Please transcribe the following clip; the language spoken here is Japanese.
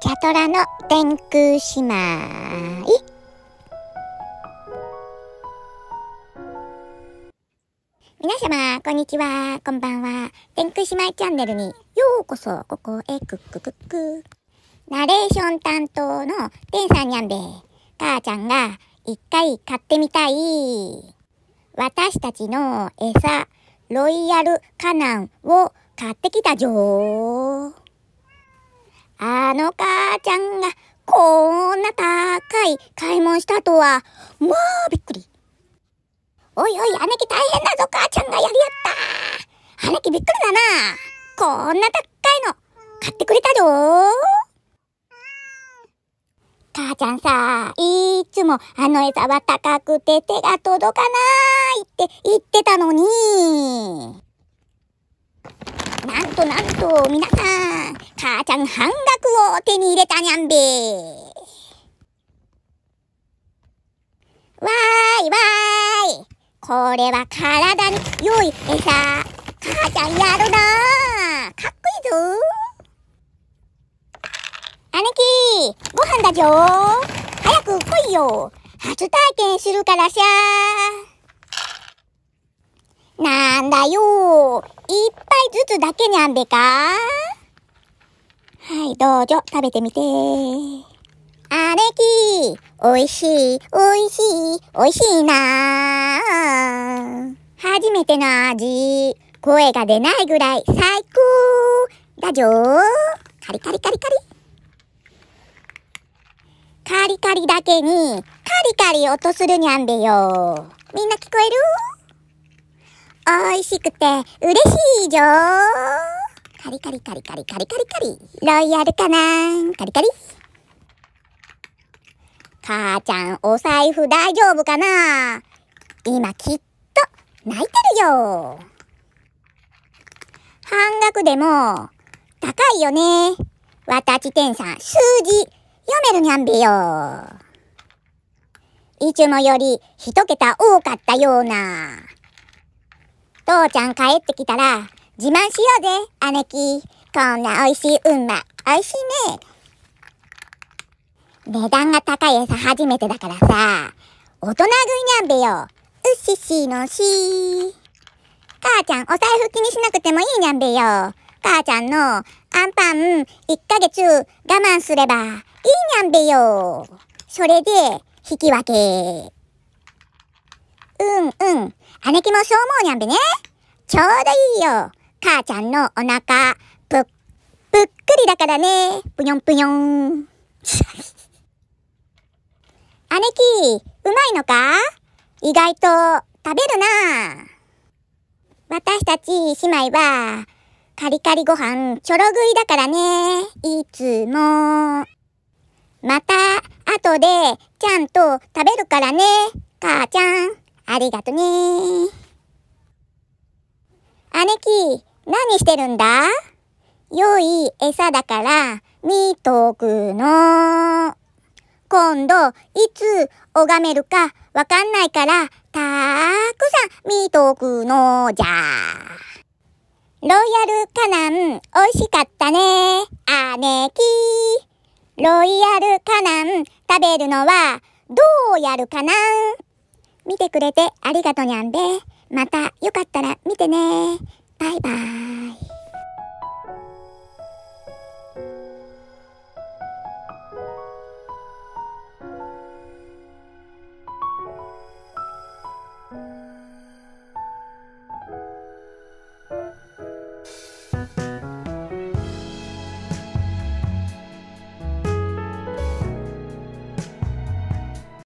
キャトラの天空姉妹。皆様、こんにちは、こんばんは。天空姉妹チャンネルにようこそ、ここへくッくくッく。ナレーション担当の天さんにゃんで母ちゃんが一回買ってみたい。私たちの餌、ロイヤルカナンを買ってきたじょー。あの母ちゃんがこんな高い買い物したとは、もうびっくり。おいおい、姉貴大変だぞ、母ちゃんがやりやった姉貴びっくりだなこんな高いの、買ってくれたぞ母ちゃんさ、いつもあの餌は高くて手が届かないって言ってたのに。なんとなんと、皆さん、母ちゃん半額を手に入れたにゃんべー。わーいわーい。これは体に良い餌。母ちゃんやるなー。かっこいいぞ姉貴、ご飯だぞ早く来いよ。初体験するからしゃー。なんだよ一杯ずつだけにゃんべかはい、どうぞ、食べてみてあれき美味しい、美味しい、美味しいな初めての味。声が出ないぐらい最高だぞカリカリカリカリ。カリカリだけに、カリカリ音するにゃんでよ。みんな聞こえる美味しくて嬉しいぞカリカリカリカリカリカリカリ。ロイヤルかなカリカリ。母ちゃん、お財布大丈夫かな今きっと泣いてるよ。半額でも高いよね。わたちてんさん、数字読めるにゃんべよ。いつもより一桁多かったような。父ちゃん帰ってきたら、自慢しようぜ、姉貴。こんな美味しいうんま。美味しいね。値段が高い餌初めてだからさ、大人食いにゃんべよ。うっししのしー。母ちゃん、お財布気にしなくてもいいにゃんべよ。母ちゃんのアンパン1ヶ月我慢すればいいにゃんべよ。それで、引き分け。うんうん。姉貴もそう思うにゃんべね。ちょうどいいよ。母ちゃんのお腹、ぷっ、ぷっくりだからね。ぷにょんぷにょん。姉貴、うまいのか意外と食べるな。私たち姉妹は、カリカリご飯、ちょろ食いだからね。いつも。また、後で、ちゃんと食べるからね。母ちゃん、ありがとね姉貴、何してるんだ良い餌だから、見とくの。今度、いつ拝めるかわかんないから、たーくさん見とくのじゃ。ロイヤルカナン、美味しかったね。姉貴。ロイヤルカナン、食べるのは、どうやるかな見てくれてありがとにゃんで。またよかったら見てね。バイバーイ。